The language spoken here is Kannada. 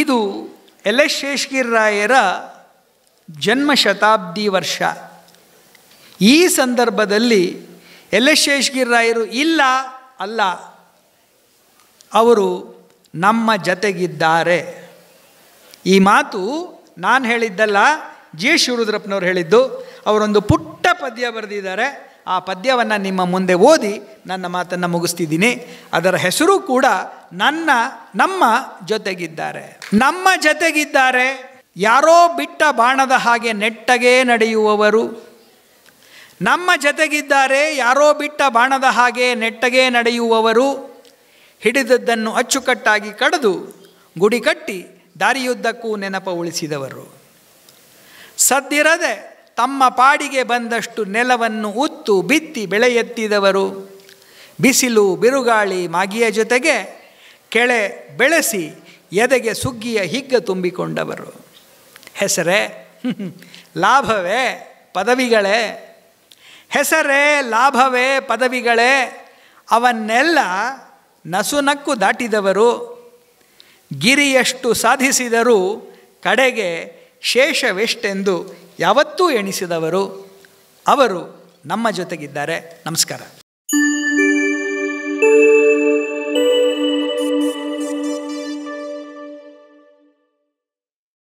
ಇದು ಎಲ್ ಎಸ್ ರಾಯರ ಜನ್ಮ ಶತಾಬ್ದಿ ವರ್ಷ ಈ ಸಂದರ್ಭದಲ್ಲಿ ಎಲ್ ಎಸ್ ರಾಯರು ಇಲ್ಲ ಅಲ್ಲ ಅವರು ನಮ್ಮ ಜತೆಗಿದ್ದಾರೆ ಈ ಮಾತು ನಾನು ಹೇಳಿದ್ದಲ್ಲ ಜಿ ಶಿವರುದ್ರಪ್ಪನವ್ರು ಹೇಳಿದ್ದು ಅವರೊಂದು ಪುಟ್ಟ ಪದ್ಯ ಬರೆದಿದ್ದಾರೆ ಆ ಪದ್ಯವನ್ನು ನಿಮ್ಮ ಮುಂದೆ ಓದಿ ನನ್ನ ಮಾತನ್ನು ಮುಗಿಸ್ತಿದ್ದೀನಿ ಅದರ ಹೆಸರು ಕೂಡ ನನ್ನ ನಮ್ಮ ಜೊತೆಗಿದ್ದಾರೆ ನಮ್ಮ ಜೊತೆಗಿದ್ದಾರೆ ಯಾರೋ ಬಿಟ್ಟ ಬಾಣದ ಹಾಗೆ ನೆಟ್ಟಗೆ ನಡೆಯುವವರು ನಮ್ಮ ಜೊತೆಗಿದ್ದಾರೆ ಯಾರೋ ಬಿಟ್ಟ ಬಾಣದ ಹಾಗೆ ನೆಟ್ಟಗೆ ನಡೆಯುವವರು ಹಿಡಿದದ್ದನ್ನು ಅಚ್ಚುಕಟ್ಟಾಗಿ ಕಡಿದು ಗುಡಿ ಕಟ್ಟಿ ದಾರಿಯುದ್ದಕ್ಕೂ ನೆನಪ ಉಳಿಸಿದವರು ಸದ್ದಿರದೆ ತಮ್ಮ ಪಾಡಿಗೆ ಬಂದಷ್ಟು ನೆಲವನ್ನು ಉತ್ತು ಬಿತ್ತಿ ಬೆಳೆಯೆತ್ತಿದವರು ಬಿಸಿಲು ಬಿರುಗಾಳಿ ಮಾಗಿಯ ಜೊತೆಗೆ ಕೆಳೆ ಬೆಳೆಸಿ ಎದೆಗೆ ಸುಗ್ಗಿಯ ಹಿಗ್ಗ ತುಂಬಿಕೊಂಡವರು ಹೆಸರೇ ಲಾಭವೇ ಪದವಿಗಳೇ ಹೆಸರೇ ಲಾಭವೇ ಪದವಿಗಳೇ ಅವನ್ನೆಲ್ಲ ನಸುನಕ್ಕು ದಾಟಿದವರು ಗಿರಿಯಷ್ಟು ಸಾಧಿಸಿದರೂ ಕಡೆಗೆ ಶೇಷವೆಷ್ಟೆಂದು ಯಾವತ್ತೂ ಎಣಿಸಿದವರು ಅವರು ನಮ್ಮ ಜೊತೆಗಿದ್ದಾರೆ ನಮಸ್ಕಾರ